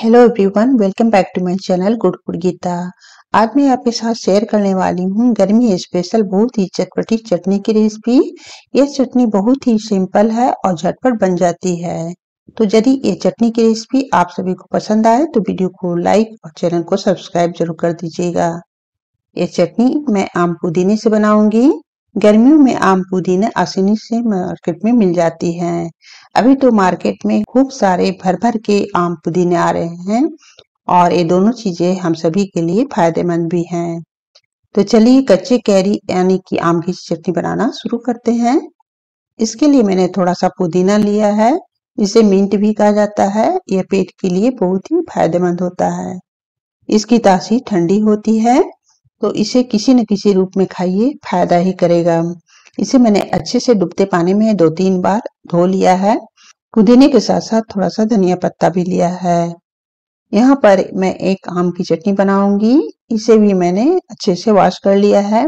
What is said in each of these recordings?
hello everyone welcome back to my channel good Geeta आज मैं आपके साथ शेयर करने वाली हूँ गर्मी स्पेशल बहुत ही चटपटी चटनी की रेसिपी यह चटनी बहुत ही सिंपल है और झटपट बन जाती है तो यदि ये चटनी की रेसिपी आप सभी को पसंद आए तो वीडियो को लाइक और चैनल को सब्सक्राइब जरूर कर दीजिएगा ये चटनी मैं आम पुदीने से बनाऊंगी गर्मियों में आम पुदीना आसानी से मार्केट में मिल जाती है अभी तो मार्केट में खूब सारे भर भर के आम पुदीने आ रहे हैं और ये दोनों चीजें हम सभी के लिए फायदेमंद भी हैं तो चलिए कच्चे कैरी यानी कि आम की चटनी बनाना शुरू करते हैं इसके लिए मैंने थोड़ा सा पुदीना लिया है इसे मिंट भी कहा जाता है यह पेट के लिए बहुत ही फायदेमंद होता है इसकी तासीर ठंडी होती है तो इसे किसी न किसी रूप में खाइए फायदा ही करेगा इसे मैंने अच्छे से डूबते पानी में दो तीन बार धो लिया है पुदीने के साथ साथ थोड़ा सा धनिया पत्ता भी लिया है यहाँ पर मैं एक आम की चटनी बनाऊंगी इसे भी मैंने अच्छे से वॉश कर लिया है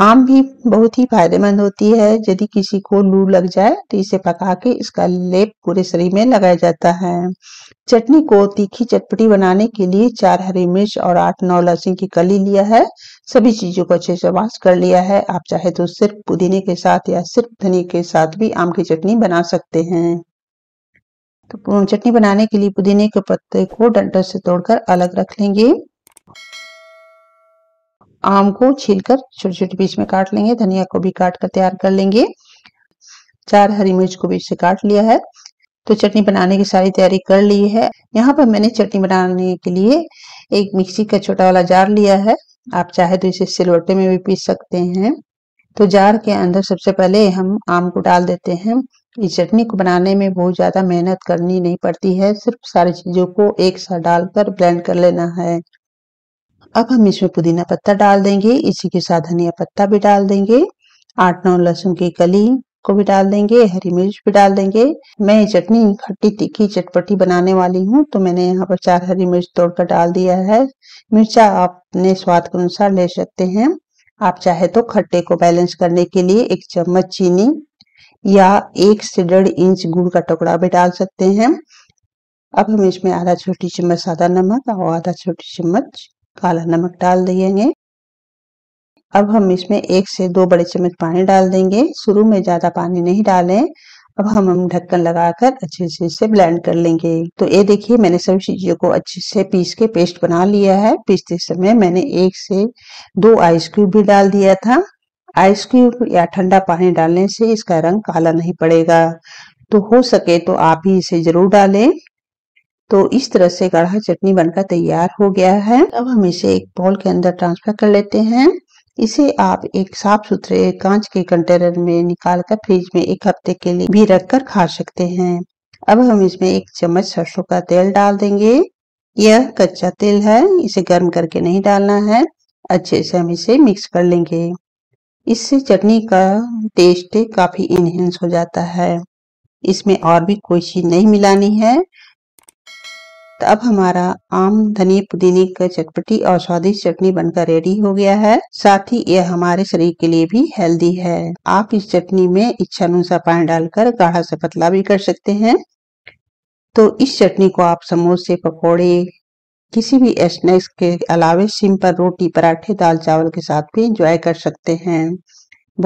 आम भी बहुत ही फायदेमंद होती है यदि किसी को लू लग जाए तो इसे पका के इसका लेप पूरे शरीर में लगाया जाता है चटनी को तीखी चटपटी बनाने के लिए चार हरी मिर्च और आठ नौ लहसुन की कली लिया है सभी चीजों को अच्छे से वाश कर लिया है आप चाहे तो सिर्फ पुदीने के साथ या सिर्फ धनिया के साथ भी आम की चटनी बना सकते हैं तो चटनी बनाने के लिए पुदीने के पत्ते को डंटर से तोड़कर अलग रख लेंगे आम को छीलकर छोटे छोटे पीस में काट लेंगे धनिया को भी काट कर तैयार कर लेंगे चार हरी मिर्च को बीच से काट लिया है तो चटनी बनाने की सारी तैयारी कर ली है यहाँ पर मैंने चटनी बनाने के लिए एक मिक्सी का छोटा वाला जार लिया है आप चाहे तो इसे सिलवटे में भी पीस सकते हैं तो जार के अंदर सबसे पहले हम आम को डाल देते हैं इस चटनी को बनाने में बहुत ज्यादा मेहनत करनी नहीं पड़ती है सिर्फ सारी चीजों को एक साथ डालकर ब्लेंड कर लेना है अब हम इसमें पुदीना पत्ता डाल देंगे इसी के साथ धनिया पत्ता भी डाल देंगे आठ नौ लहसुन की कली को भी डाल देंगे हरी मिर्च भी डाल देंगे मैं ये चटनी खट्टी तीखी चटपटी बनाने वाली हूँ तो मैंने यहाँ पर चार हरी मिर्च तोड़कर डाल दिया है मिर्चा आप अपने स्वाद के अनुसार ले सकते हैं आप चाहे तो खट्टे को बैलेंस करने के लिए एक चम्मच चीनी या एक से डेढ़ इंच गुड़ का टुकड़ा भी डाल सकते हैं अब हम इसमें आधा छोटी चम्मच सादा नमक और आधा छोटी चम्मच काला नमक डाल देंगे अब हम इसमें एक से दो बड़े चम्मच पानी डाल देंगे शुरू में ज्यादा पानी नहीं डालें अब हम हम ढक्कन लगाकर अच्छे से इसे ब्लेंड कर लेंगे तो ये देखिए मैंने सभी चीजों को अच्छे से पीस के पेस्ट बना लिया है पीसते समय मैंने एक से दो आइस क्यूब भी डाल दिया था आइस क्यूब या ठंडा पानी डालने से इसका रंग काला नहीं पड़ेगा तो हो सके तो आप ही इसे जरूर डालें तो इस तरह से गाढ़ा चटनी बनकर तैयार हो गया है अब हम इसे एक बॉल के अंदर ट्रांसफर कर लेते हैं इसे आप एक साफ सुथरे कांच के कंटेनर में निकाल कर फ्रिज में एक हफ्ते के लिए भी रख कर खा सकते हैं अब हम इसमें एक चम्मच सरसों का तेल डाल देंगे यह कच्चा तेल है इसे गर्म करके नहीं डालना है अच्छे से हम इसे मिक्स कर लेंगे इससे चटनी का टेस्ट काफी इनहेंस हो जाता है इसमें और भी कोई चीज नहीं मिलानी है तो अब हमारा आम धनी पुदीने का चटपटी और स्वादिष्ट चटनी बनकर रेडी हो गया है साथ ही यह हमारे शरीर के लिए भी हेल्दी है आप इस चटनी में इच्छा अनुसार पानी डालकर गाढ़ा से पतला भी कर सकते हैं तो इस चटनी को आप समोसे पकौड़े किसी भी स्नैक्स के अलावे सिंपल रोटी पराठे दाल चावल के साथ भी इंजॉय कर सकते हैं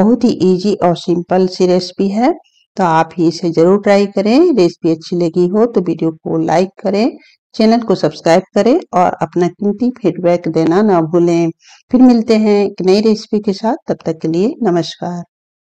बहुत ही इजी और सिंपल सी रेसिपी है तो आप ही इसे जरूर ट्राई करें रेसिपी अच्छी लगी हो तो वीडियो को लाइक करें चैनल को सब्सक्राइब करें और अपना कीमती फीडबैक देना ना भूलें फिर मिलते हैं एक नई रेसिपी के साथ तब तक के लिए नमस्कार